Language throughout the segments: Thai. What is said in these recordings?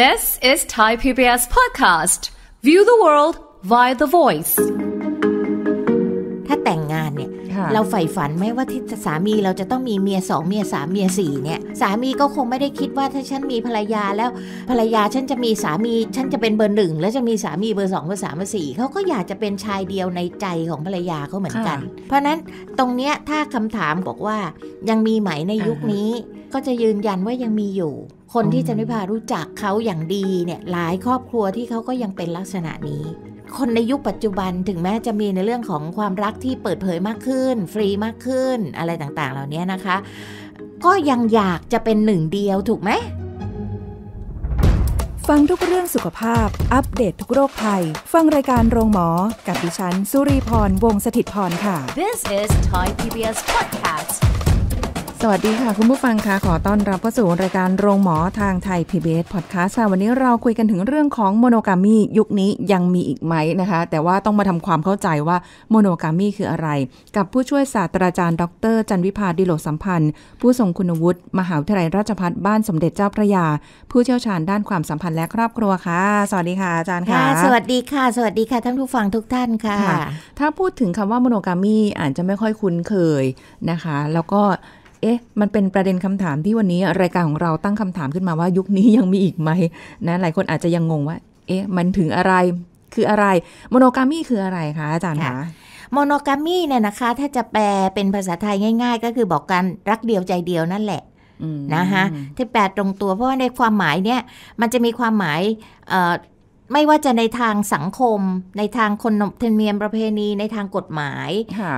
This is Thai PBS podcast. View the world via the voice. ถ้าแต่งงานเนี่ยเราใฝ่ฝันไหมว่าที่สามีเราจะต้องมีเมียสองเมียสามเมียสี่เนี่ย สามีก็คงไม่ได้คิดว่าถ้าฉันมีภรรยาแล้ว ภรรยาฉันจะมีสามี ฉันจะเป็นเบอร์หนึ่งแล้วจะมีสามีเบอร์สองเบอร์สามเบอร์สี่เขาก็อยากจะเป็นชายเดียวในใจของภรรยาเขาเหมือนกัน เพราะนั้นตรงเนี้ยถ้าคำถามบอกว่า ยังมีไหมในยุคนี้ ก็จะยืนยันว่ายังมีอยู่คนที่จันวิพารู้จักเขาอย่างดีเนี่ย หลายครอบครัวที่เขาก็ยังเป็นลักษณะนี้ คนในยุคปัจจุบันถึงแม้จะมีในเรื่องของความรักที่เปิดเผยมากขึ้น ฟรีมากขึ้น อะไรต่างๆเหล่านี้นะคะ ก็ยังอยากจะเป็นหนึ่งเดียวถูกไหม ฟังทุกเรื่องสุขภาพอัปเดตททุกโรคภัยฟังรายการโรงหมอ กับดิฉันสุรีพรวงศิตพรค่ะ This is Thai PBS Podcast สวัสดีค่ะ คุณผู้ฟังคะขอต้อนรับเข้าสู่รายการโรงหมอทางไทย PBS Podcast วันนี้เราคุยกันถึงเรื่องของโมโนกามียุคนี้ยังมีอีกไหมนะคะ แต่ว่าต้องมาทำความเข้าใจว่าโมโนกามีคืออะไร กับผู้ช่วยศาสตราจารย์ดรจันวิพาดิโลสัมพันธ์ ผู้ทรงคุณวุฒิ มหาวิทยาลัยราชภัฏบ้านสมเด็จเจ้าพระยา ผู้เชี่ยวชาญด้านความสัมพันธ์และครอบครัวค่ะสวัสดีค่ะอาจารย์ค่ะ สวัสดีค่ะ สวัสดีค่ะท่านผู้ฟังทุกท่านค่ะ ถ้าพูดถึงคำว่าโมโนกามีอาจจะไม่ค่อยคุ้นเคยนะคะ แล้วก็เอ๊ะ มันเป็นประเด็นคำถามที่วันนี้รายการของเราตั้งคำถามขึ้นมาว่ายุคนี้ยังมีอีกไหมนะหลายคนอาจจะยังงงว่าเอ๊ะมันถึงอะไรคืออะไรโมโนกามีคืออะไรคะอาจารย์คะโมโนกามีเนี่ยนะคะ ถ้าจะแปลเป็นภาษาไทยง่าย ๆ ก็คือบอกกันรักเดียวใจเดียวนั่นแหละ นะคะที่แปลตรงตัวเพราะว่าในความหมายเนี่ยมันจะมีความหมายไม่ว่าจะในทางสังคมในทางคนเทนเมเนียมประเพณีในทางกฎหมาย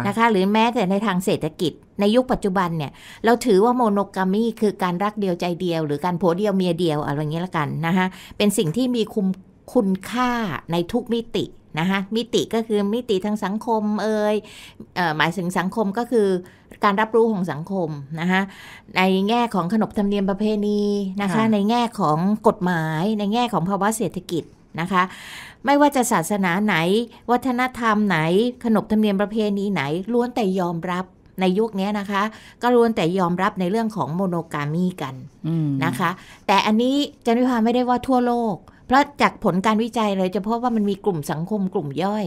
นะคะหรือแม้แต่ในทางเศรษฐกิจ ในยุคปัจจุบันเนี่ยเราถือว่าโมโนกามีคือการรักเดียวใจเดียว หรือการโผเดียวเมียเดียวอะไรเงี้ยละกันนะคะเป็นสิ่งที่มีคุมคุณค่าในทุกมิตินะคะมิติก็คือมิติทางสังคมเอ่ยหมายถึงสังคมก็คือการรับรู้ของสังคมนะคะในแง่ของขนบธรรมเนียมประเพณีนะคะในแง่ของกฎหมาย ในแง่ของภาวะเศรษฐกิจนะคะ ไม่ว่าจะศาสนาไหน วัฒนธรรมไหน ขนบธรรมเนียมประเพณีไหนล้วนแต่ยอมรับในยุคนี้นะคะ ก็ล้วนแต่ยอมรับในเรื่องของโมโนกามีกันนะคะ แต่อันนี้จันวิภาไม่ได้ว่าทั่วโลก เพราะจากผลการวิจัยเลยจะพบว่ามันมีกลุ่มสังคมกลุ่มย่อย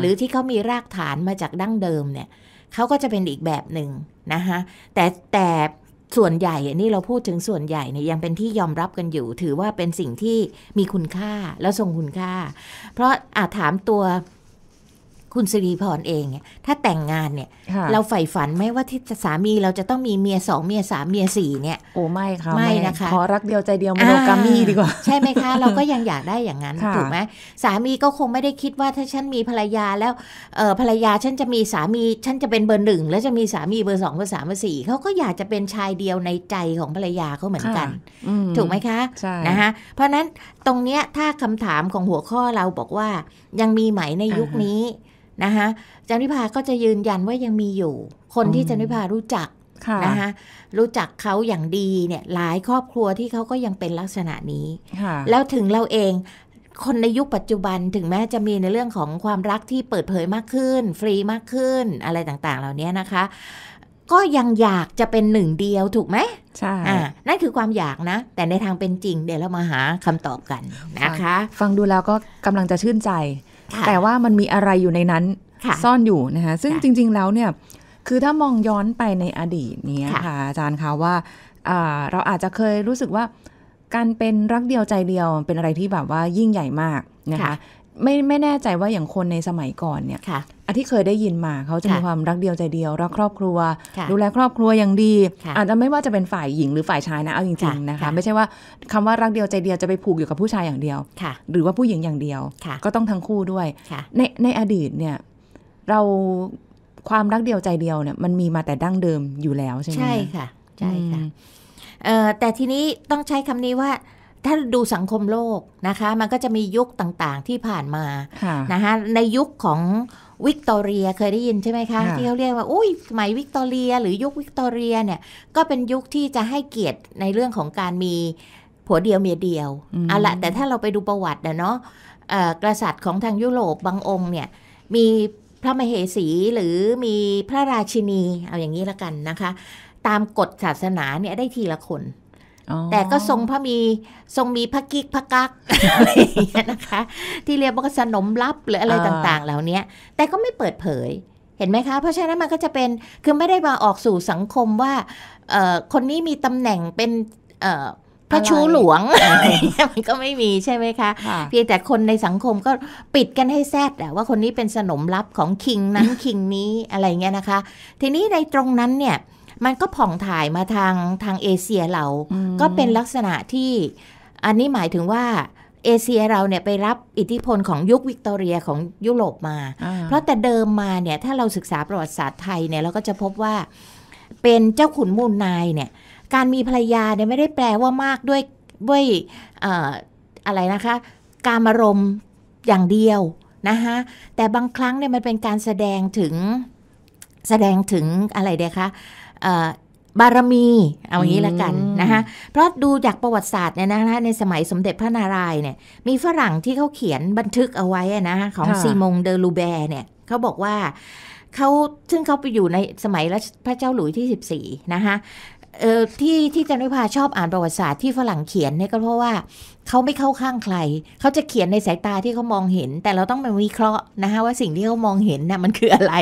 หรือที่เขามีรากฐานมาจากดั้งเดิมเนี่ยเขาก็จะเป็นอีกแบบหนึ่งนะคะแต่แต่ส่วนใหญ่นี่เราพูดถึงส่วนใหญ่เนี่ยยังเป็นที่ยอมรับกันอยู่ ถือว่าเป็นสิ่งที่มีคุณค่าแล้วทรงคุณค่า เพราะอาจถามตัวคุณสิริพรเองเนี่ยถ้าแต่งงานเนี่ยเราใฝ่ฝันไหมว่าที่สามีเราจะต้องมีเมียสองเมียสามเมียสี่เนี่ยโอ้ไม่ค่ะไม่นะคะขอรักเดียวใจเดียวมโนกามีดีกว่าใช่ไหมคะเราก็ยังอยากได้อย่างนั้นถูกไหมสามีก็คงไม่ได้คิดว่า ถ้าฉันมีภรรยาแล้วเภรรยาฉันจะมีสามีฉันจะเป็นเบอร์หนึ่งแล้วจะมีสามีเบอร์สองเบอร์สามเบอร์สี่เขาก็อยากจะเป็นชายเดียวในใจของภรรยาเขาเหมือนกันถูกไหมคะใช่นะคะเพราะนั้นตรงเนี้ยถ้าคำถามของหัวข้อเราบอกว่า ยังมีไหมในยุคนี้นะคะจันวิพาก็จะยืนยันว่ายังมีอยู่ คนที่จันวิพารู้จักนะคะรู้จักเขาอย่างดีเนี่ยหลายครอบครัวที่เขาก็ยังเป็นลักษณะนี้แล้วถึงเราเองคนในยุคปัจจุบันถึงแม้จะมีในเรื่องของความรักที่เปิดเผยมากขึ้น ฟรีมากขึ้นอะไรต่างๆเหล่านี้นะคะก็ยังอยากจะเป็นหนึ่งเดียวถูกไหมใช่นั่นคือความอยากนะแต่ในทางเป็นจริงเดี๋ยวเรามาหาคำตอบกันนะคะฟังดูแล้วก็กำลังจะชื่นใจแต่ว่ามันมีอะไรอยู่ในนั้นซ่อนอยู่นะคะซึ่งจริงๆแล้วเนี่ยคือถ้ามองย้อนไปในอดีตเนี้ยค่ะ อาจารย์คะว่าเราอาจจะเคยรู้สึกว่าการเป็นรักเดียวใจเดียวเป็นอะไรที่แบบว่ายิ่งใหญ่มากนะคะไม่ไม่แน่ใจว่าอย่างคนในสมัยก่อนเนี่ยคอันที่เคยได้ยินมาเขาจะมีความรักเดียวใจเดียวรักครอบครัว ดูแลครอบครัวอย่างดีอาจจะไม่ว่าจะเป็นฝ่ายหญิง หรือฝ่ายชายนะเอาจริงๆนะคะไม่ใช่ว่าคำว่ารักเดียวใจเดียวจะไปผูกอยู่กับผู้ชายอย่างเดียวหรือว่าผู้หญิงอย่างเดียวก็ต้องทั้งคู่ด้วยในในอดีตเนี่ยเราความรักเดียวใจเดียวเนี่ยมันมีมาแต่ดั้งเดิมอยู่แล้วใช่ไหมใช่ค่ะ ใช่ค่ะแต่ทีนี้ต้องใช้คำนี้ว่าถ้าดูสังคมโลกนะคะมันก็จะมียุคต่างๆ ที่ผ่านมานะคะในยุคของวิกตอเรียเคยได้ยินใช่ไหมคะที่เขาเรียกว่าอุ้ยสมัยวิกตอเรีย หรือยุควิกตอเรียเนี่ยก็เป็นยุคที่จะให้เกียรติในเรื่องของการมีผัวเดียวเมียเดียวเอาละแต่ถ้าเราไปดูประวัติะเนาะกษัตริย์ของทางยุโรปบางองค์เนี่ยมีพระมเหสีหรือมีพระราชินีเอาอย่างนี้ละกันนะคะ ตามกฎศาสนาเนี่ยได้ทีละคนแต่ก็ทรงพระมีทรงมีพระกิกพระกักอะไรนะคะ ที่เรียกว่าสนมลับหรืออะไรต่างๆเหล่านี้แต่ก็ไม่เปิดเผยเห็นไหมคะ เพราะฉะนั้นมันก็จะเป็นคือไม่ได้มาออกสู่สังคมว่า คนนี้มีตำแหน่งเป็นพระชูหลวงมันก็ไม่มีใช่ไหมคะ เพียงแต่คนในสังคมก็ปิดกันให้แซดว่าคนนี้เป็นสนมลับของคิงนั้นคิงนี้อะไรเงี้ยนะคะ ทีนี้ในตรงนั้นเนี่ยมันก็ผ่องถ่ายมาทางทางเอเชียเรา ก็เป็นลักษณะที่ อันนี้หมายถึงว่าเอเชียเราเนี่ยไปรับ อิทธิพลของยุควิกตอเรียของยุโรปมา เพราะแต่เดิมมาเนี่ยถ้าเราศึกษาประวัติศาสตร์ไทยเนี่ย เราก็จะพบว่าเป็นเจ้าขุนมูลนายเนี่ย การมีภรรยาเนี่ยไม่ได้แปลว่ามากด้วยด้วยออะไรนะคะ การมารมอย่างเดียวนะคะแต่บางครั้งเนี่ยมันเป็นการแสดงถึงแสดงถึงอะไรเดียคะบารมีเอาอย่างนี้ละกันนะคะเพราะดูจากประวัติศาสตร์เนี่ยนะคะในสมัยสมเด็จพระนารายณ์เนี่ย มีฝรั่งที่เขาเขียนบันทึกเอาไว้นะคะของซีมงเดอลูแบร์เนี่ยเขาบอกว่าเขาซึ่งเขาไปอยู่ในสมัยพระเจ้าหลุยที่14นะคะที่ที่จันวิภาชอบอ่านประวัติศาสตร์ที่ฝรั่งเขียนเนี่ยก็เพราะว่าเขาไม่เข้าข้างใคร เขาจะเขียนในสายตาที่เขามองเห็น แต่เราต้องมาวิเคราะห์นะคะว่าสิ่งที่เขามองเห็นนะ่ะมันคืออะไร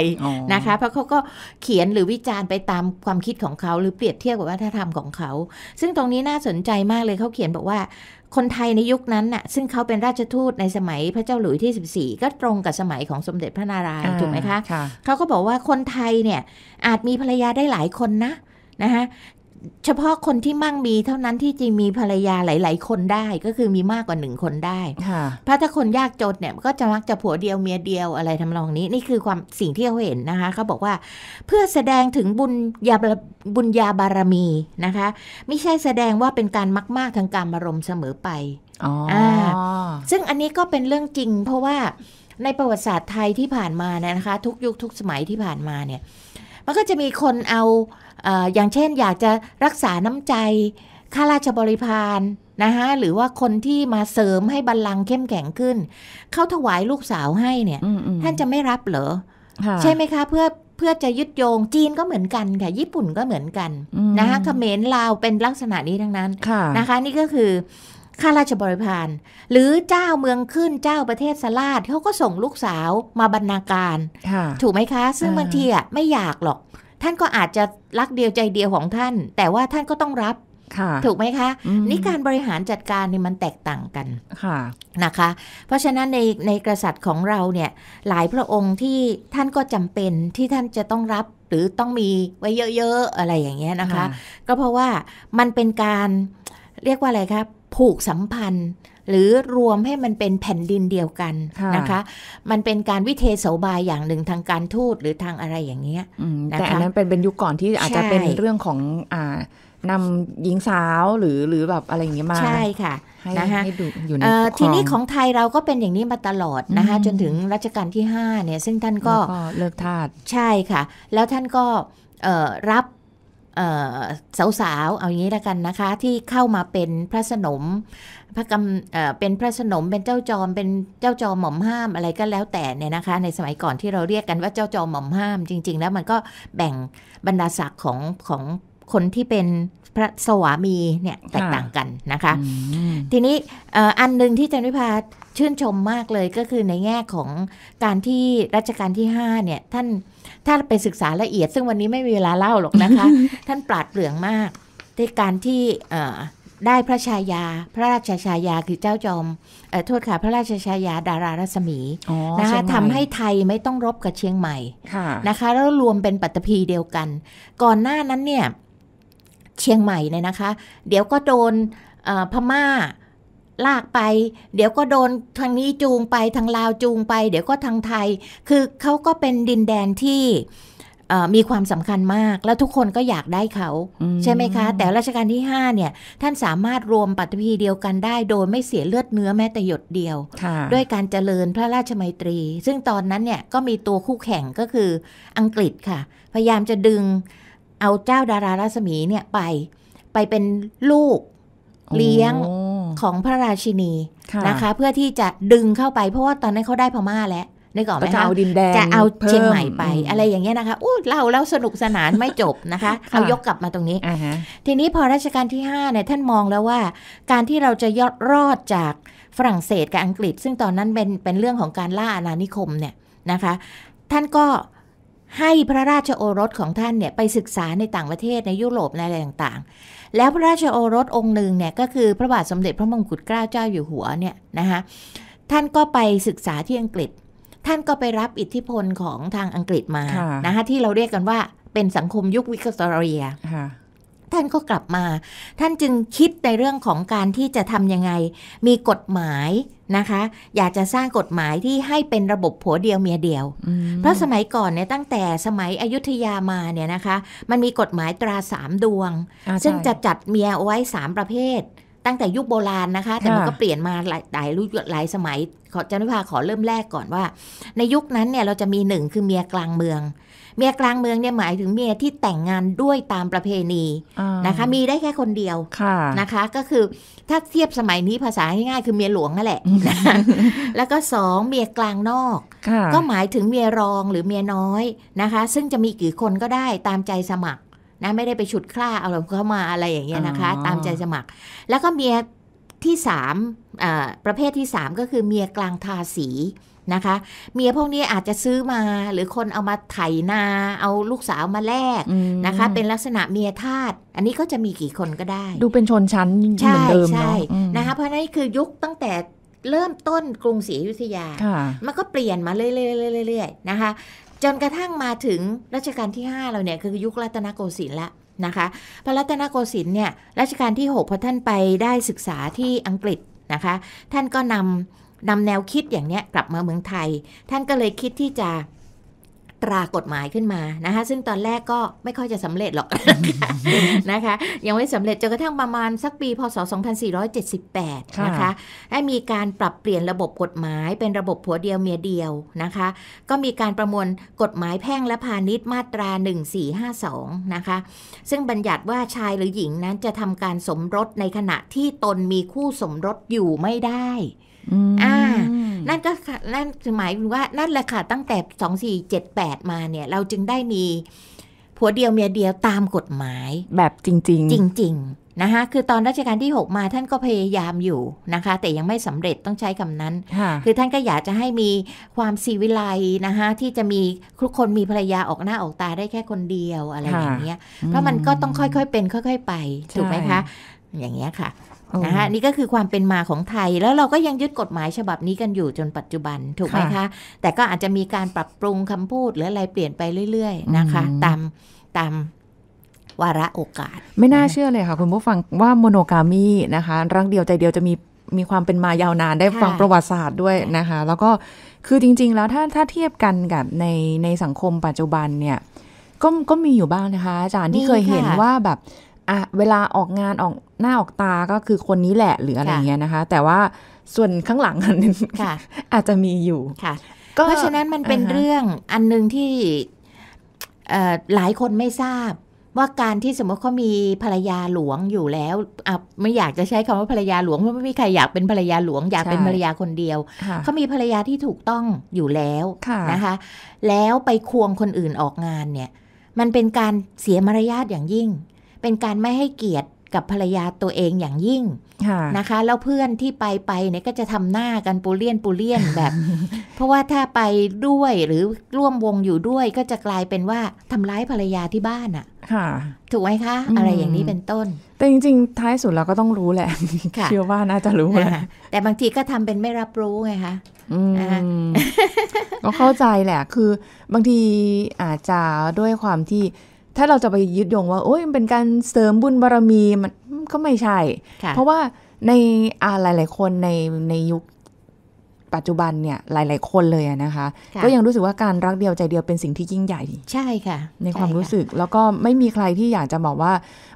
นะคะ เพราะเขาก็เขียนหรือวิจารณ์ไปตามความคิดของเขาหรือเปรียบเทียบกับวัฒนธรรมของเขา ซึ่งตรงนี้น่าสนใจมากเลยเขาเขียนบอกว่าคนไทยในยุคนั้นน่ะซึ่งเขาเป็นราชทูตในสมัยพระเจ้าหลุยที่ 14 ก็ตรงกับสมัยของสมเด็จพระนารายณ์ถูกไหมคะ เขาก็บอกว่าคนไทยเนี่ยอาจมีภรรยาได้หลายคนนะนะคะเฉพาะคนที่มั่งมีเท่านั้นที่จริงมีภรรยาหลาย ๆ คนได้ก็คือมีมากกว่าหนึ่งคนได้เพราะถ้าคนยากจนเนี่ย ก็จะมักจะผัวเดียวเมียเดียวอะไรทำนองนี้ นี่คือความสิ่งที่เขาเห็นนะคะเขาบอกว่าเพื่อแสดงถึงบุญญาบุญญาบารมีนะคะ ไม่ใช่แสดงว่าเป็นการมักมากทางการมารมเสมอไป อ๋อ ซึ่งอันนี้ก็เป็นเรื่องจริง เพราะว่าในประวัติศาสตร์ไทยที่ผ่านมานะคะ ทุกยุคทุกสมัยที่ผ่านมาเนี่ยมันก็จะมีคนเอา อย่างเช่นอยากจะรักษาน้ำใจ ข้าราชบริพารนะคะ หรือว่าคนที่มาเสริมให้บัลลังก์เข้มแข็งขึ้น เข้าถวายลูกสาวให้เนี่ย ท่านจะไม่รับเหรอ ใช่ไหมคะ เพื่อเพื่อจะยึดโยง จีนก็เหมือนกันค่ะ ญี่ปุ่นก็เหมือนกัน นะคะเขมรลาวเป็นลักษณะนี้ทั้งนั้น นะคะ นี่ก็คือข้าราชบริพารหรือเจ้าเมืองขึ้นเจ้าประเทศสลาดเขาก็ส่งลูกสาวมาบรรณาการถูกไหมคะ ซึ่งบางทีอ่ะไม่อยากหรอก ท่านก็อาจจะรักเดียวใจเดียวของท่าน แต่ว่าท่านก็ต้องรับถูกไหมคะนี่การบริหารจัดการนี่มันแตกต่างกันะนะคะ เพราะฉะนั้นในในกษัตริย์ของเราเนี่ยหลายพระองค์ที่ท่านก็จำเป็นที่ท่านจะต้องรับหรือต้องมีไว้เยอะๆอะไรอย่างเงี้ยนะคะ ก็เพราะว่ามันเป็นการเรียกว่าอะไรครับผูกสัมพันธ์หรือรวมให้มันเป็นแผ่นดินเดียวกันนะคะ มันเป็นการวิเทศบายอย่างหนึ่งทางการทูตหรือทางอะไรอย่างเงี้ยแต่อันนั้นเป็นเป็นยุคก่อนที่อาจจะเป็นเรื่องของอ่านำหญิงสาวหรือหรือแบบอะไรอย่างเงี้ยมาใช่ค่ะนะคะทีนี้ของไทยเราก็เป็นอย่างนี้มาตลอดนะคะ จนถึงรัชกาลที่5เนี่ยซึ่งท่านก็เลิกทาสใช่ค่ะ แล้วท่านก็รับสาวๆ เอาอย่างนี้ละกันนะคะที่เข้ามาเป็นพระสนมพระกำเป็นพระสนมเป็นเจ้าจอม เป็นเจ้าจอมหม่อมห้ามอะไรก็แล้วแต่เนี่ยนะคะ ในสมัยก่อนที่เราเรียกกันว่าเจ้าจอมหม่อมห้าม จริง ๆ แล้วมันก็แบ่งบรรดาศักดิ์ของของคนที่เป็นพระสวามี เนี่ย แตกต่างกันนะคะ ทีนี้อันหนึ่งที่จันวิพาชื่นชมมากเลยก็คือในแง่ของการที่รัชกาลที่5เนี่ยท่านถ้าไปศึกษาละเอียดซึ่งวันนี้ไม่มีเวลาเล่าหรอกนะคะท่านปราดเปลืองมากในการที่ได้พระชายาพระราชชายาคือเจ้าจอมโทษค่ะพระราชชายาดารารัศมีนะคะทำให้ไทยไม่ต้องรบกับเชียงใหม่นะคะแล้วรวมเป็นปัตภีเดียวกัน ก่อนหน้านั้นเนี่ยเชียงใหม่เนี่ยนะคะ เดี๋ยวก็โดนพม่าลากไปเดี๋ยวก็โดนทางนี้จูงไปทางลาวจูงไปเดี๋ยวก็ทางไทยคือเขาก็เป็นดินแดนที่มีความสำคัญมาก แล้วทุกคนก็อยากได้เขาใช่ไหมคะ แต่รัชกาลที่5เนี่ยท่านสามารถรวมปัตภีเดียวกันได้โดยไม่เสียเลือดเนื้อแม้แต่หยดเดียว ด้วยการเจริญพระราชมัยตรี ซึ่งตอนนั้นเนี่ยก็มีตัวคู่แข่งก็คืออังกฤษค่ะ พยายามจะดึงเอาเจ้าดารารัศมีเนี่ยไปไปเป็นลูกเลี้ยงของพระราชินีนะคะ เพื่อที่จะดึงเข้าไปเพราะว่าตอนนั้นเขาได้พม่าแล้วนึกออกไหมคะจะเอาดินแดงจะเอาเชียงใหม่ไป อะไรอย่างเงี้ยนะคะอู้เล่าแล้วสนุกสนานไม่จบนะคะเอายกกลับมาตรงนี้ทีนี้พอรัชกาลที่5เนี่ยท่านมองแล้วว่าการที่เราจะยอดรอดจากฝรั่งเศสกับอังกฤษ ซึ่งตอนนั้นเป็นเป็นเรื่องของการล่าอาณานิคมเนี่ยนะคะ ท่านก็ให้พระราชโอรสของท่านเนี่ยไปศึกษาในต่างประเทศในยุโรปในอะไรต่างๆแล้วพระราชโอรสองค์หนึ่งเนี่ย ก็คือพระบาทสมเด็จพระมงกุฎเกล้าเจ้าอยู่หัว เนี่ยนะคะท่านก็ไปศึกษา ที่อังกฤษ ท่านก็ไปรับอิทธิพลของทางอังกฤษมานะคะที่เราเรียกกันว่าเป็นสังคมยุควิกตอเรียท่านก็กลับมา ท่านจึงคิดในเรื่องของการที่จะทำยังไงมีกฎหมายนะคะอยากจะสร้างกฎหมายที่ให้เป็นระบบผัวเดียวเมียเดียว เพราะสมัยก่อนเนี่ยตั้งแต่สมัยอยุธยามาเนี่ยนะคะมันมีกฎหมายตราสามดวง ซึ่งจะจัดเมียไว้สามประเภทตั้งแต่ยุคโบราณนะคะแต่มันก็เปลี่ยนมาหลายลายรุ่นหลายสมัย ขอจันทพาขอเริ่มแรกก่อนว่า ในยุคนั้นเนี่ยเราจะมีหนึ่งคือเมียกลางเมือง เมียกลางเมืองเนี่ยหมายถึงเมียที่แต่งงานด้วยตามประเพณีนะคะ มีได้แค่คนเดียวนะคะ ก็คือถ้าเทียบสมัยนี้ภาษาง่ายๆคือเมียหลวงนั่นแหละ แล้วก็สองเมียกลางนอก ก็หมายถึงเมียรองหรือเมียน้อยนะคะ ซึ่งจะมีกี่คนก็ได้ตามใจสมัครนะไม่ได้ไปฉุดคล้าเอาเราเข้ามาอะไรอย่างเงี้ยนะคะ ตามใจสมัคร แล้วก็เมียที่สามประเภทที่สามก็คือเมียกลางทาสีนะคะ เมียพวกนี้อาจจะซื้อมาหรือคนเอามาไถนาเอาลูกสาวมาแลกนะคะ เป็นลักษณะเมียทาสอันนี้ก็จะมีกี่คนก็ได้ ดูเป็นชนชั้นเหมือนเดิมเนาะนะคะ เพราะนั่นคือยุคตั้งแต่เริ่มต้นกรุงศรีอยุธยามันก็เปลี่ยนมาเรื่อยๆนะคะจน กระทั่งมาถึงรัชกาลที่5เรา เนี่ยคือยุครัตนโกสินทร์ละนะคะพระรัตนโกสินทร์เนี่ยรัชกาลที่ 6พอท่านไปได้ศึกษาที่อังกฤษนะคะ ท่านก็นำนำแนวคิดอย่างเนี้ยกลับมาเมืองไทย ท่านก็เลยคิดที่จะรากฎหมายขึ้นมานะคะซึ่งตอนแรกก็ไม่ค่อยจะสำเร็จหรอกนะคะยังไม่สำเร็จจนกระทั่งประมาณสักปีพศ 2478 นะคะได้มีการปรับเปลี่ยนระบบกฎหมายเป็นระบบผัวเดียวเมียเดียวนะคะ ก็มีการประมวลกฎหมายแพ่งและพาณิชย์มาตรา 1452 นะคะซึ่งบัญญัติว่าชายหรือหญิงนั้นจะทำการสมรสในขณะที่ตนมีคู่สมรสอยู่ไม่ได้อ่า นั่นก็นั่นหมายว่า นั่นแหละค่ะ ตั้งแต่สองสี่เจ็ดแปดมาเนี่ย เราจึงได้มี ผัวเดียว เมีย เดียว ตาม กฎหมาย แบบจริง ๆ จริงๆนะคะ คือตอน รัชกาลที่ 6 มา ท่านก็พยายามอยู่นะคะ แต่ยังไม่สำเร็จต้องใช้คำนั้น คือท่านก็อยาก จะให้มี ความสีวิไลนะคะ ที่จะมี ทุกคนมี ภรรยาออกหน้า ออกตาได้แค่คน เดียว อะไร อย่าง เงี้ย เพราะ มัน ก็ ต้อง ค่อย ๆ เป็น ค่อย ๆ ไป ถูกไหมคะ อย่าง เงี้ยค่ะนะคะนี่ก็คือความเป็นมาของไทยแล้วเราก็ยังยึดกฎหมายฉบับนี้กันอยู่จนปัจจุบัน ถูกไหมคะ แต่ก็อาจจะมีการปรับปรุงคำพูดหรืออะไรเปลี่ยนไปเรื่อยๆนะคะตามตามวาระโอกาสไม่น่าเชื่อเลยค่ะคุณผู้ฟังว่าโมโนกามีนะคะรังเดียวใจเดียวจะมีมีความเป็นมายาวนานได้ฟังประวัติศาสตร์ด้วยนะคะแล้วก็คือจริงๆแล้วถ้าถ้าเทียบกันกับในในสังคมปัจจุบันเนี่ยก็ก็มีอยู่บ้างนะคะอาจารย์ที่เคยเห็นว่าแบบอ่ะเวลาออกงานออกหน้าออกตาก็คือคนนี้แหละหรืออะไรเงี้ยนะคะแต่ว่าส่วนข้างหลังอันนึงอาจจะมีอยู่ค่ะเพราะฉะนั้นมันเป็นเรื่องอันหนึ่งที่หลายคนไม่ทราบว่าการที่สมมติเขามีภรรยาหลวงอยู่แล้วอ่ะไม่อยากจะใช้คำว่าภรรยาหลวงเพราะไม่มีใครอยากเป็นภรรยาหลวงอยากเป็นภรรยาคนเดียวเขามีภรรยาที่ถูกต้องอยู่แล้วนะคะแล้วไปควงคนอื่นออกงานเนี่ยมันเป็นการเสียมารยาทอย่างยิ่งเป็นการไม่ให้เกียรติกับภรรยาตัวเองอย่างยิ่งนะคะแล้วเพื่อนที่ไปไปเนี่ย ก็จะทำหน้ากันปูเลียนปูเลียนแบบ เพราะว่าถ้าไปด้วยหรือร่วมวงอยู่ด้วยก็จะกลายเป็นว่าทำร้ายภรรยาที่บ้านอะ่ะ ถูกไหมคะ อะไรอย่างนี้เป็นต้น แต่จริงๆท้ายสุดเราก็ต้องรู้แหละเชื่อว่าน่าจะรู้แหละแต่บางทีก็ทำเป็นไม่รับรู้ไงคะก็เข้าใจแหละคือบางทีอาจจะด้วยความที่ถ้าเราจะไปยึดโยงว่าโอ้ยมันเป็นการเสริมบุญบารรมีมันก็ไม่ใช่ เพราะว่าในอาหลายๆ คน ใน ในยุคปัจจุบันเนี่ยหลาย ๆ คนเลยนะคะ ก็ยังรู้สึกว่าการรักเดียวใจเดียวเป็นสิ่งที่ยิ่งใหญ่ ใช่ค่ะ ในความรู้สึกแล้วก็ไม่มีใครที่อยากจะบอกว่า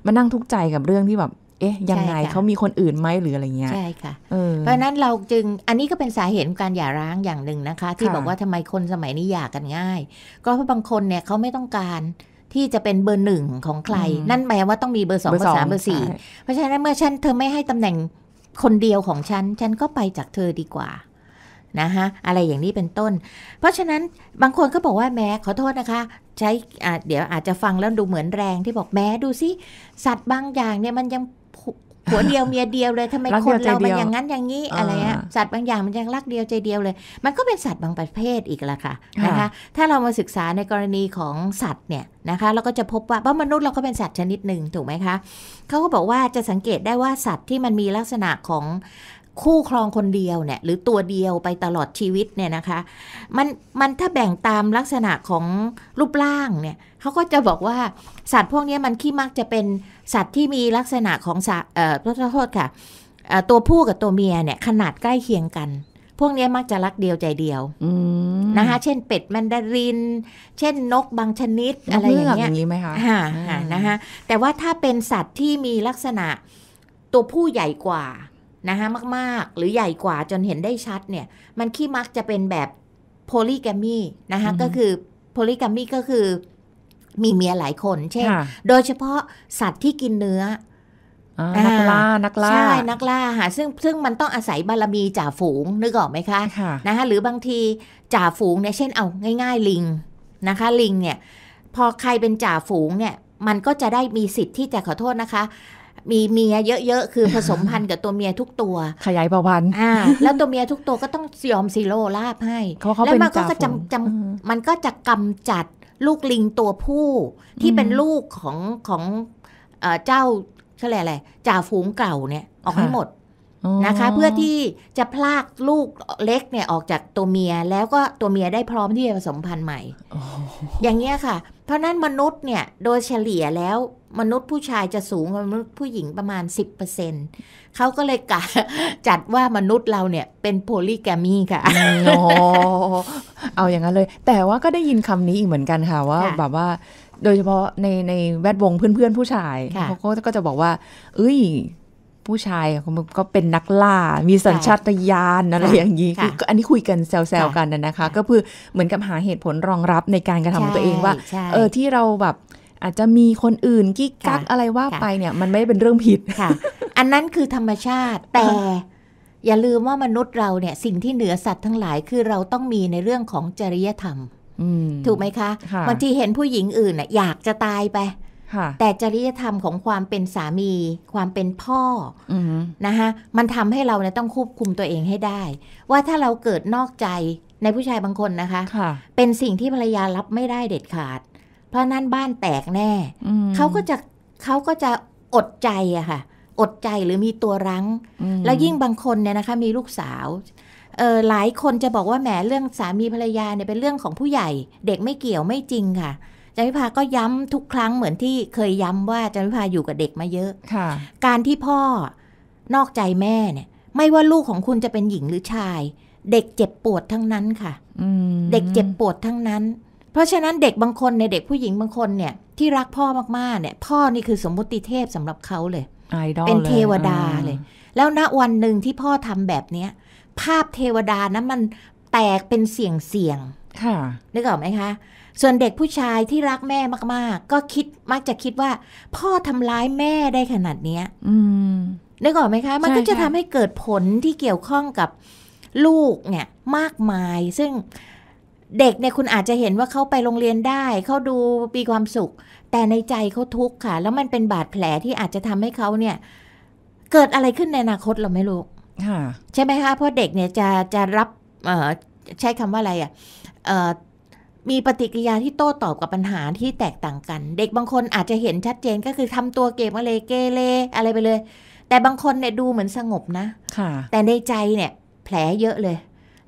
มานั่งทุกข์ใจกับเรื่องที่แบบ เอ๊ะยังไงเขามีคนอื่นไหมหรืออะไรเงี้ยใช่ค่ะเพราะนั้นเราจึงอันนี้ก็เป็นสาเหตุของการหย่าร้างอย่างหนึ่งนะคะ ที่บอกว่าทำไมคนสมัยนี้หย่ากันง่าย ก็เพราะบางคนเนี่ยเขาไม่ต้องการที่จะเป็นเบอร์หนึ่งของใครนั่นแปลว่าต้องมีเบอร์สองเบอร์สามเบอร์สี่เพราะฉะนั้นเมื่อฉันเธอไม่ให้ตำแหน่งคนเดียวของฉันฉันก็ไปจากเธอดีกว่านะคะอะไรอย่างนี้เป็นต้น เพราะฉะนั้นบางคนก็บอกว่าแม้ขอโทษนะคะ ใช้เดี๋ยวอาจจะฟังแล้วดูเหมือนแรงที่บอกแม้ดูสิสัตว์บางอย่างเนี่ยมันยังผัวเดียวเมียเดียวเลยทำไมคนเรามันอย่างนั้นอย่างนี้อะไรเงี้ยสัตว์บางอย่างมันยังรักเดียวใจเดียวเลย มันก็เป็นสัตว์บางประเภทอีกละค่ะนะคะ ถ้าเรามาศึกษาในกรณีของสัตว์เนี่ยนะคะเราก็จะพบว่าเพราะมนุษย์เราก็เป็นสัตว์ชนิดหนึ่งถูกไหมคะเขาก็บอกว่าจะสังเกตได้ว่าสัตว์ที่มันมีลักษณะของคู่ครองคนเดียวเนี่ย หรือตัวเดียวไปตลอดชีวิตเนี่ยนะคะมันมันถ้าแบ่งตามลักษณะของรูปร่างเนี่ย เขาก็จะบอกว่าสัตว์พวกนี้มันขี้มักจะเป็นสัตว์ที่มีลักษณะของสัตว์เอ่อโทษค่ะตัวผู้กับตัวเมียเนี่ยขนาดใกล้เคียงกัน พวกนี้มักจะรักเดียวใจเดียวนะคะเช่นเป็ดแมนดาริน เช่นนก บางชนิด อะไรอย่างเงี้ยนี้ไหมคะะนะคะแต่ว่าถ้าเป็นสัตว์ที่มีลักษณะตัวผู้ใหญ่กว่านะคะมากๆ หรือใหญ่กว่าจนเห็นได้ชัดเนี่ย มันขี้มักจะเป็นแบบโพลีแกมีนะคะก็คือโพลีแกมีก็คือมีเมียหลายคนเช่นโดยเฉพาะสัตว์ที่กินเนื้อ นักล่านักล่าใช่นักล่าค่ะซึ่งซึ่งมันต้องอาศัยบารมีจ่าฝูง นึกออกไหมคะนะคะ หรือบางทีจ่าฝูงเนี่ย เช่นเอา ง่าย ๆ ลิงนะคะ ลิงเนี่ย พอใครเป็นจ่าฝูงเนี่ย มันก็จะได้มีสิทธิ์ที่จะขอโทษนะคะมีเมียเยอะๆ คือผสมพันธุ์กับตัวเมียทุกตัว ขยายเผ่าพันธุ์อ่า แล้วตัวเมียทุกตัวก็ต้องยอมซีโร่ลาบให้ แล้วมันก็จะจำจำมันก็จะกำจัดลูกลิงตัวผู้ที่เป็นลูกของของเจ้าเช่อะไรจ่าฝูงเก่าเนี่ยออกให้หมดนะคะ เพื่อที่จะพลากลูกเล็กเนี่ยออกจากตัวเมียแล้วก็ตัวเมียได้พร้อมที่จะผสมพันธุ์ใหม่ อย่างเงี้ยค่ะ เพราะนั้นมนุษย์เนี่ยโดยเฉลี่ยแล้วมนุษย์ผู้ชายจะสูงกว่ามนุษย์ผู้หญิงประมาณ 10%เเขาก็เลยกะ จัดว่ามนุษย์เราเนี่ยเป็นโพลีแกมีค่ะ๋อ เอาอย่างนั้นเลย แต่ว่าก็ได้ยินคำนี้อีกเหมือนกันค่ะว่า แบบว่า โดยเฉพาะในในแวดวงเพื่อนๆผู้ชาย เขาก็จะบอกว่าเอ้ยผู้ชายเก็เป็นนักล่า มีสัญชาตญาณอะไรอย่างนี้คืออันนี้คุยกันแซวๆกันนะคะ ก็คือเหมือนกับหาเหตุผลรองรับในการกระทำของตัวเองว่า เออที่เราแบบอาจจะมีคนอื่นกิ๊กกัก อะไรว่าไปเนี่ย มันไม่เป็นเรื่องผิดค่ะ อันนั้นคือธรรมชาติ แต่อย่าลืมว่ามนุษย์เราเนี่ยสิ่งที่เหนือสัตว์ทั้งหลายคือเราต้องมีในเรื่องของจริยธรรมถูกไหมคะบางทีเห็นผู้หญิงอื่นน่ะอยากจะตายไป แต่จริยธรรมของความเป็นสามี ความเป็นพ่ออนะคะมันทำให้เราเนี่ยต้องควบคุมตัวเองให้ได้ ว่าถ้าเราเกิดนอกใจในผู้ชายบางคนนะคะคะเป็นสิ่งที่ภรรยารับไม่ได้เด็ดขาดเพราะนั่นบ้านแตกแน่ เขาก็จะ เขาก็จะอดใจอะค่ะ อดใจหรือมีตัวรั้ง แล้วยิ่งบางคนเนี่ยนะคะ มีลูกสาว เออหลายคนจะบอกว่าแหมเรื่องสามีภรรยาเนี่ยเป็นเรื่องของผู้ใหญ่ เด็กไม่เกี่ยวไม่จริงค่ะ จันพิพาก็ย้ำทุกครั้งเหมือนที่เคยย้ำว่าจันพิพาอยู่กับเด็กมาเยอะค่ะ การที่พ่อนอกใจแม่เนี่ย ไม่ว่าลูกของคุณจะเป็นหญิงหรือชาย เด็กเจ็บปวดทั้งนั้นค่ะเด็กเจ็บปวดทั้งนั้นราะฉะนั้นเด็กบางคนในเด็กผู้หญิงบางคนเนี่ย ที่รักพ่อมากๆเนี่ย พ่อนี่คือสมมุติเทพสำหรับเขาเลยเป็นเทวดาเลย แล้วณวันหนึ่งที่พ่อทำแบบเนี้ยภาพเทวดานะมันแตกเป็นเสียงเสียงค่ะนึกออกไหมคะ ส่วนเด็กผู้ชายที่รักแม่มากๆ ก็คิดมักจะคิดว่า พ่อทำร้ายแม่ได้ขนาดเนี้ยอืมนึกออกไหมคะ มันก็จะทำให้เกิดผลที่เกี่ยวข้องกับลูกเนี่ยมากมายซึ่งเด็กเนี่ยคุณอาจจะเห็นว่าเขาไปโรงเรียนได้เขาดูปีความสุข แต่ในใจเขาทุกข์ค่ะ แล้วมันเป็นบาดแผลที่อาจจะทำให้เขาเนี่ย เกิดอะไรขึ้นในอนาคตเราไม่รู้ใช่ไหมคะเพราะเด็กเนี่ยจะจะรับใช้คำว่าอะไรอ่ะมีปฏิกิริยาที่โต้ตอบกับปัญหาที่แตกต่างกัน เด็กบางคนอาจจะเห็นชัดเจนก็คือทำตัวเก็บอะไรเกเรอะไรไปเลย แต่บางคนเนี่ยดูเหมือนสงบนะค่ะ แต่ในใจเนี่ย แผลเยอะเลย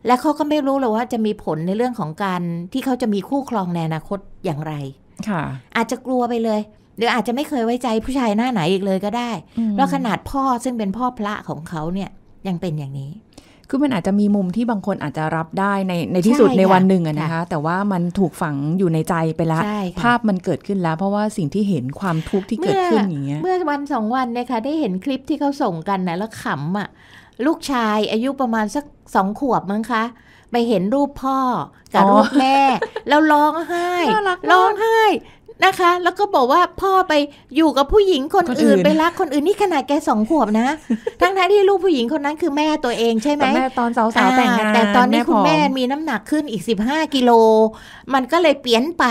และเขาก็ไม่รู้เลยว่าจะมีผลในเรื่องของการที่เขาจะมีคู่ครองในอนาคตอย่างไร ค่ะ อาจจะกลัวไปเลย หรืออาจจะไม่เคยไว้ใจผู้ชายหน้าไหนอีกเลยก็ได้ แล้วขนาดพ่อซึ่งเป็นพ่อพระของเขาเนี่ย ยังเป็นอย่างนี้ คือมันอาจจะมีมุมที่บางคนอาจจะรับได้ในในที่สุดในวันหนึ่งะนะคะ แต่ว่ามันถูกฝังอยู่ในใจไปแล้ว ภาพมันเกิดขึ้นแล้ว เพราะว่าสิ่งที่เห็นความทุกข์ที่เกิดขึ้นอย่างเงี้ย เมื่อวันสองวันนะคะได้เห็นคลิปที่เขาส่งกันนะแล้วขำอ่ะลูกชายอายุประมาณสักสองขวบมั้งคะ ไปเห็นรูปพ่อ กับรูปแม่ แล้วร้องไห้ ร้องไห้นะคะ แล้วก็บอกว่าพ่อไปอยู่กับผู้หญิงคนอื่นไปรักคนอื่นนี่ขนาดแกสองขวบนะ ทั้งทั้งที่ลูกผู้หญิงคนนั้นคือแม่ตัวเองใช่ไหมแม่ตอนสาวๆแต่งงานแต่ตอนนี้คุณแม่มีน้ำหนักขึ้นอีก 15กิโลมันก็เลยเปลี่ยนไป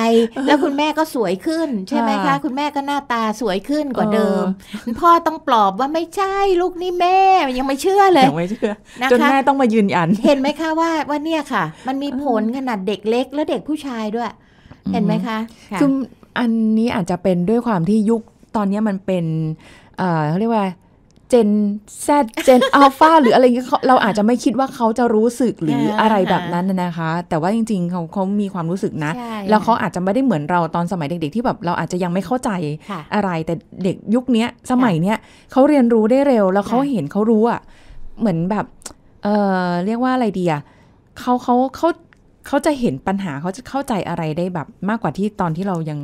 แล้วคุณแม่ก็สวยขึ้น ใช่ไหมคะคุณแม่ก็หน้าตาสวยขึ้นกว่าเดิม พ่อต้องปลอบว่าไม่ใช่ลูกนี่แม่ยังไม่เชื่อเลยยังไม่เชื่อจนแม่ต้องมายืนยัน เห็นไหมคะว่าว่าเนี่ยค่ะ มันมีผลขนาดเด็กเล็ก และเด็กผู้ชายด้วย เห็นไหมคะคืออันนี้อาจจะเป็นด้วยความที่ยุคตอนนี้มันเป็นเขาเรียกว่าเจนแซดเจนอัลฟาหรืออะไรเงี้ยเราอาจจะไม่คิดว่าเขาจะรู้สึกหรืออะไรแบบนั้นนะคะ แต่ว่าจริงๆเขาเขามีความรู้สึกนะ แล้วเขาอาจจะไม่ได้เหมือนเราตอนสมัยเด็ก ๆที่แบบเราอาจจะยังไม่เข้าใจอะไรแต่เด็กยุคนี้สมัยเนี้ยเขาเรียนรู้ได้เร็ว แล้วเขาเห็นเขารู้อ่ะเหมือนแบบ เออเรียกว่าอะไรดีอ่ะเขาเขาเขาเขาจะเห็นปัญหาเขาจะเข้าใจอะไรได้แบบ มากกว่าที่ตอนที่เรายัง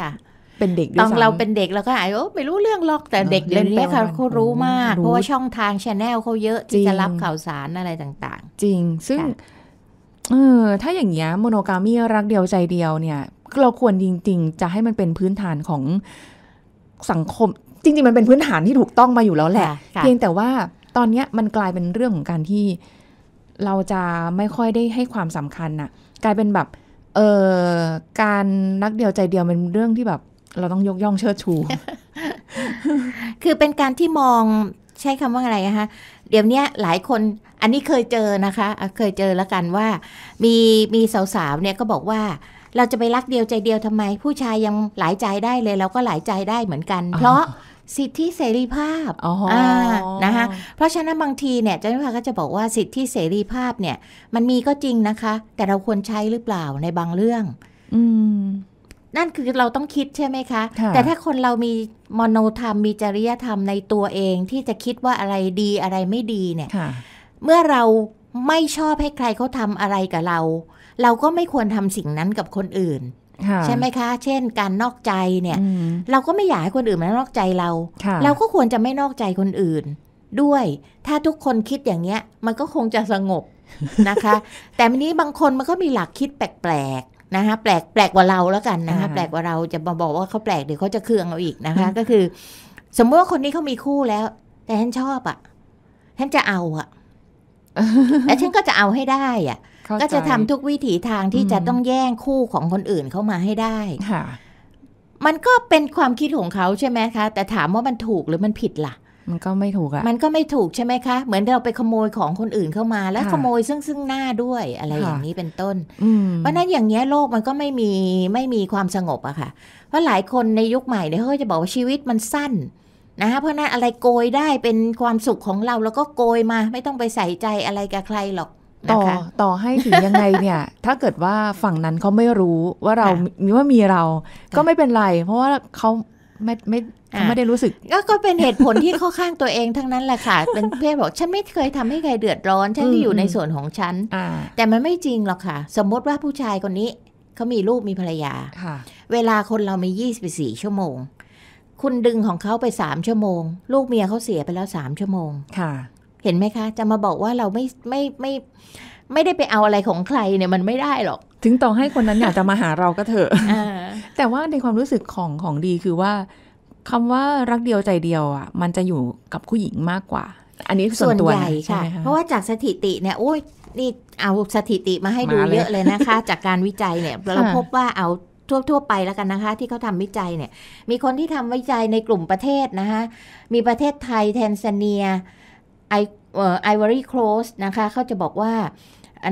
ค่ะ เป็นเด็กตอนเราเป็นเด็กเราก็อายไม่รู้เรื่องหรอกแต่เด็กเล่นีบค่ะเขารู้มากเพราะว่าช่องทางชแนลเขาเยอะที่จะรับข่าวสารอะไรต่าง ๆ จริงซึ่ง เออ ถ้าอย่างเงี้ยโมโนกามีรักเดียวใจเดียว เนี่ย เราควรจริงๆ จะให้มันเป็นพื้นฐานของสังคม จริงๆมันเป็นพื้นฐานที่ถูกต้องมาอยู่แล้วแหละเพียงแต่ว่าตอนเนี้ยมันกลายเป็นเรื่องของการที่เราจะไม่ค่อยได้ให้ความสำคัญน่ะ กลายเป็นแบบเออการรักเดียวใจเดียวเป็นเรื่องที่แบบ เราต้องยกย่องเชิดชู คือเป็นการที่มองใช้คำว่าอะไรคะเดี๋ยวนี้หลายคนอันนี้เคยเจอนะคะ เคยเจอแล้วกันว่า มีมีสาวๆเนี่ยก็บอกว่าเราจะไปรักเดียวใจเดียวทำไม ผู้ชายยังหลายใจได้เลยเราก็หลายใจได้เหมือนกัน เพราะสิทธิเสรีภาพอ่านะคะเพราะฉะนั้นบางทีเนี่ยเจ้าหน้าที่ก็จะบอกว่าสิทธิเสรีภาพเนี่ย มันมีก็จริงนะคะ แต่เราควรใช้หรือเปล่าในบางเรื่อง อืม นั่นคือเราต้องคิด ใช่ไหมคะ แต่ถ้าคนเรามี มโนธรรมมีจริยธรรมในตัวเองที่จะคิดว่าอะไรดีอะไรไม่ดีเนี่ยเมื่อเราไม่ชอบให้ใครเขาทำอะไรกับเรา เราก็ไม่ควรทำสิ่งนั้นกับคนอื่นใช่ไหมคะ เช่นการนอกใจเนี่ยเราก็ไม่อยากให้คนอื่นมานอกใจเราเราก็ควรจะไม่นอกใจคนอื่น ด้วยถ้าทุกคนคิดอย่างเนี้ย มันก็คงจะสงบนะคะ แต่ทีนี้บางคนมันก็มีหลักคิดแปลกๆนะคะแปลกแปลกกว่าเราแล้วกันนะคะแปลกกว่าเราจะมาบอกว่าเขาแปลกเดี๋ยวเขาจะเคืองเราอีกนะคะ ก็คือ สมมติว่าคนนี้เขามีคู่แล้ว แต่ฉันชอบอ่ะฉันจะเอาอ่ะแล้วฉันก็จะเอาให้ได้อ่ะก็จะทำทุกวิถีทางที่จะต้องแย่งคู่ของคนอื่นเข้ามาให้ได้ค่ะ มันก็เป็นความคิดของเขาใช่ไหมคะแต่ถามว่ามันถูกหรือมันผิดล่ะ มันก็ไม่ถูกอะมันก็ไม่ถูกใช่ไหมคะเหมือนเราไปขโมยของคนอื่นเข้ามา แล้วขโมยซึ่งซึ่งหน้าด้วย อะไรอย่างนี้เป็นต้น เพราะนั้นอย่างเงี้ยโลกมันก็ไม่มีไม่มีความสงบอะค่ะ เพราะหลายคนในยุคใหม่เนี่ยเขาจะบอกว่าชีวิตมันสั้นนะคะเพราะนั้นอะไรโกยได้เป็นความสุขของเราแล้วก็โกยมา ไม่ต้องไปใส่ใจอะไรกับใครหรอกต่อ ต่อให้ถึงยังไงเนี่ย ถ้าเกิดว่าฝั่งนั้นเขาไม่รู้ว่าเรามีว่ามีเราก็ไม่เป็นไร เพราะว่าเขาไม่ไม่ไม่ได้รู้สึก ก็เป็นเหตุผลที่เข้าข้างตัวเองทั้งนั้นแหละค่ะ เป็นเพื่อนบอก ฉันไม่เคยทำให้ใครเดือดร้อนฉันี่อยู่ในส่วนของฉัน แต่มันไม่จริงหรอกค่ะ สมมติว่าผู้ชายคนนี้ เขามีลูกมีภรรยา เวลาคนเรามียี่สิบสี่ชั่วโมง คุณดึงของเขาไปสามชั่วโมง ลูกเมียเขาเสียไปแล้วสามชั่วโมงค่ะเห็นไหมคะ จะมาบอกว่าเราไม่ไม่ไม่ไม่ได้ไปเอาอะไรของใครเนี่ยมันไม่ได้หรอก ถึงต่อให้คนนั้นอยากจะมาหาเราก็เถอะแต่ว่าในความรู้สึกของของดีคือว่า คำว่ารักเดียวใจเดียวอ่ะมันจะอยู่กับผู้หญิงมากกว่า อันนี้ส่วนตัวใหญ่ค่ะเพราะว่าจากสถิติเนี่ยโอ้ยนี่เอาสถิติมาให้ดูเยอะเลยนะคะ จากการวิจัยเนี่ยเราพบว่าเอาทั่วทั่วไปแล้วกันนะคะ ที่เขาทำวิจัยเนี่ย มีคนที่ทำวิจัยในกลุ่มประเทศนะคะมีประเทศไทยแทนซาเนียไอไอวอรี่โคลสนะคะเขาจะบอกว่า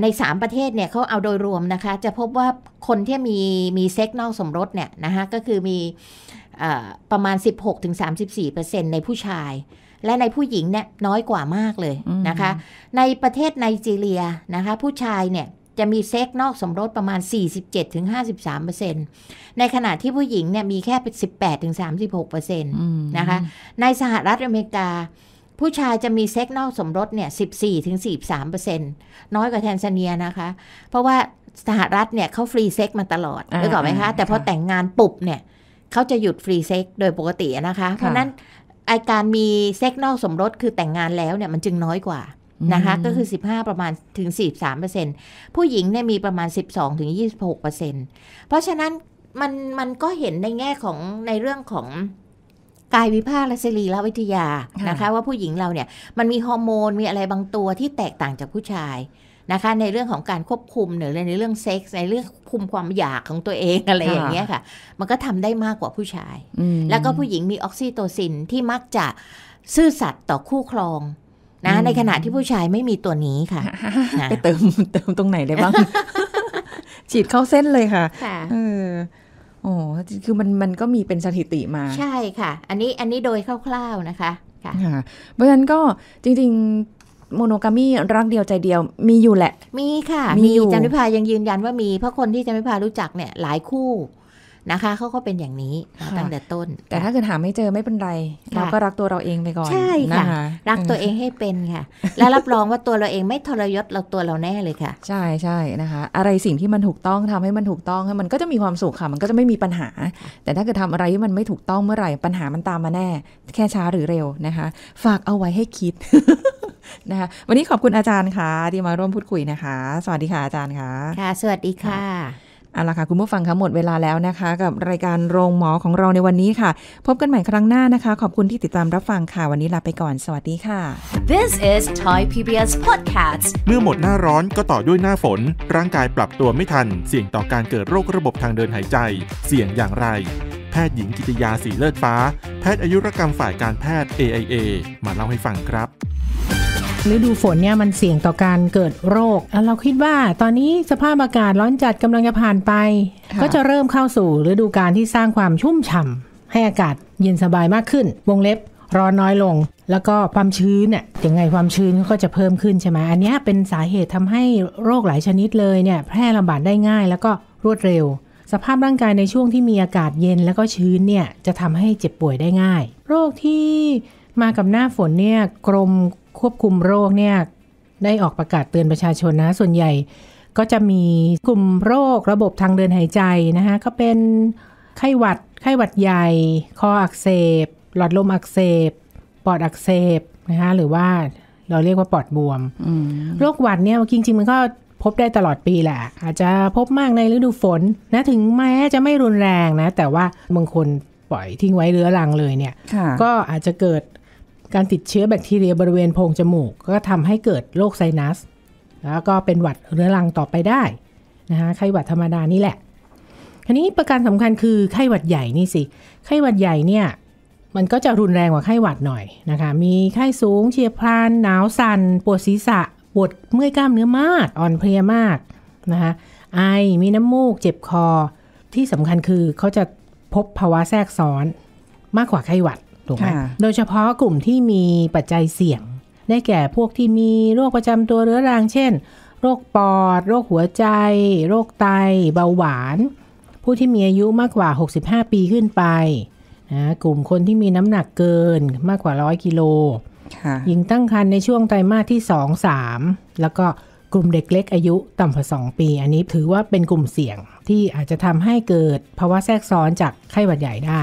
ใน 3 ประเทศเนี่ยเขาเอาโดยรวมนะคะ จะพบว่าคนที่มีมีเซ็กนอกสมรสเนี่ยนะคะก็คือมีประมาณ 16-34%ในผู้ชาย และในผู้หญิงเนี่ยน้อยกว่ามากเลยนะคะ ในประเทศไนจีเรียนะคะผู้ชายเนี่ย จะมีเซ็กนอกสมรสประมาณ 47-53%ในขณะที่ผู้หญิงเนี่ยมีแค่18-36%นะคะในสหรัฐอเมริกาผู้ชายจะมีเซ็กนอกสมรสเนี่ย 14-43%น้อยกว่าแทนซาเนียนะคะ เพราะว่าสหรัฐเนี่ยเขาฟรีเซ็กมาตลอดไู้ก่อนไหมคะ แต่พอแต่งงานปุบเนี่ยเขาจะหยุดฟรีเซ็กโดยปกตินะคะ เพราะนั้นอาการมีเซ็กนอกสมรสคือแต่งงานแล้วเนี่ยมันจึงน้อยกว่านะคะก็คือ 15 ประมาณถึง43%เผู้หญิงเนี่ยมีประมาณ 12ถึง26%เพราะฉะนั้นมันมันก็เห็นในแง่ของในเรื่องของกายวิภาคและสรีรวิทยานะคะ ว่าผู้หญิงเราเนี่ยมันมีฮอร์โมนมีอะไรบางตัวที่แตกต่างจากผู้ชายนะคะ ในเรื่องของการควบคุมหรือในเรื่องเซ็กส์ในเรื่องคุมความอยากของตัวเองอะไรอย่างเงี้ยค่ะ มันก็ทำได้มากกว่าผู้ชาย แล้วก็ผู้หญิงมีออกซิโตซินที่มักจะซื่อสัตย์ต่อคู่ครอง นะ ในขณะที่ผู้ชายไม่มีตัวนี้ค่ะ ไปเติมเติมตรงไหนได้บ้าง ฉีดเข้าเส้นเลยค่ะโอ้คือมันมันก็มีเป็นสถิติมาใช่ค่ะ อันนี้อันนี้โดยคร่าวๆนะคะ ค่ะ เพราะฉะนั้นก็จริงๆโมโนกามีรักเดียวใจเดียวมีอยู่แหละมีค่ะ มีจันพิพายังยืนยันว่ามีเพราะคนที่จันพิพารู้จักเนี่ย หลายคู่นะคะเขาก็เป็นอย่างนี้ตั้งแต่ต้น แต่ถ้าเกิดหาไม่เจอไม่เป็นไร เราก็รักตัวเราเองไปก่อนใช่ค่ะรักตัวเองให้เป็นค่ะและรับรองว่าตัวเราเองไม่ทรยศเราตัวเราแน่เลยค่ะ ใช่ใช่นะคะ อะไรสิ่งที่มันถูกต้องทำให้มันถูกต้องมันก็จะมีความสุขค่ะ มันก็จะไม่มีปัญหา แต่ถ้าเกิดทำอะไรที่มันไม่ถูกต้องเมื่อไหร่ปัญหามันตามมาแน่ แค่ช้าหรือเร็วนะคะ ฝากเอาไว้ให้คิดนะคะวันนี้ขอบคุณอาจารย์ค่ะที่มาร่วมพูดคุยนะคะ สวัสดีค่ะอาจารย์ค่ะค่ะสวัสดีค่ะเอาละค่ะ คุณผู้ฟังคะหมดเวลาแล้วนะคะ กับรายการโรงหมอของเราในวันนี้ค่ะ พบกันใหม่ครั้งหน้านะคะ ขอบคุณที่ติดตามรับฟังค่ะ วันนี้ลาไปก่อนสวัสดีค่ะ This is Thai PBS Podcast เมื่อหมดหน้าร้อนก็ต่อด้วยหน้าฝน ร่างกายปรับตัวไม่ทัน เสี่ยงต่อการเกิดโรคระบบทางเดินหายใจ เสี่ยงอย่างไร แพทย์หญิงกิติยาสีเลิศฟ้าแพทย์อายุรกรรมฝ่ายการแพทย์ AIA มาเล่าให้ฟังครับฤดูฝนเนี่ยมันเสี่ยงต่อการเกิดโรค เราคิดว่าตอนนี้สภาพอากาศร้อนจัดกำลังจะผ่านไป ก็จะเริ่มเข้าสู่ฤดูการที่สร้างความชุ่มฉ่ำให้อากาศเย็นสบายมากขึ้น วงเล็บร้อนน้อยลง แล้วก็ความชื้นเนี่ยยังไงความชื้นก็จะเพิ่มขึ้นใช่ไหมอันนี้เป็นสาเหตุทำให้โรคหลายชนิดเลยเนี่ยแพร่ระบาดได้ง่าย แล้วก็รวดเร็ว สภาพร่างกายในช่วงที่มีอากาศเย็นแล้วก็ชื้นเนี่ยจะทำให้เจ็บป่วยได้ง่าย โรคที่ มากับหน้าฝนเนี่ยกรมควบคุมโรคเนี่ยได้ออกประกาศเตือนประชาชนนะส่วนใหญ่ก็จะมีกลุ่มโรคระบบทางเดินหายใจนะคะก็เป็นไข้หวัด ไข้หวัดใหญ่คออักเสบหลอดลมอักเสบปอดอักเสบนะคะหรือว่าเราเรียกว่าปอดบวมมโรคหวัดเนี่ยจริง ๆ มันก็พบได้ตลอดปีแหละ อาจจะพบมากในฤดูฝนนะถึงแม้จะไม่รุนแรงนะ แต่ว่าบางคนปล่อยทิ้งไว้เรื้อรังเลยเนี่ย ก็อาจจะเกิดการติดเชื้อแบคทีเรียบริเวณโพรงจมูกก็ทำให้เกิดโรคไซนัส แล้วก็เป็นหวัดเรื้อรังต่อไปได้ นะคะไข้หวัดธรรมดานี่แหละทีนี้ประการสำคัญคือไข้หวัดใหญ่นี่สิ ไข้หวัดใหญ่เนี่ย มันก็จะรุนแรงกว่าไข้หวัดหน่อย นะคะ มีไข้สูงเฉียบพลันหนาวสัน่นปวดศีรษะปวดเมื่อยกล้ามเนื้อมากอ่อนเพลียมากนะคะไอมีน้ำมูก เจ็บคอที่สำคัญคือเขาจะพบภาวะแทรกซ้อนมากกว่าไข้หวัดถูกไหมโดยเฉพาะกลุ่มที่มีปัจจัยเสี่ยง ได้แก่พวกที่มีโรคประจำตัวเรื้อรังเช่นโรคปอด โรคหัวใจ โรคไต เบาหวาน ผู้ที่มีอายุมากกว่า 65 ปีขึ้นไปนะกลุ่มคนที่มีน้ำหนักเกินมากกว่าร้อยกิโลหญิงตั้งครรภ์ในช่วงไตรมาสที่สองสามแล้วก็กลุ่มเด็กเล็กอายุต่ำกว่าสองปี อันนี้ถือว่าเป็นกลุ่มเสี่ยงที่อาจจะทำให้เกิดภาวะแทรกซ้อนจากไข้หวัดใหญ่ได้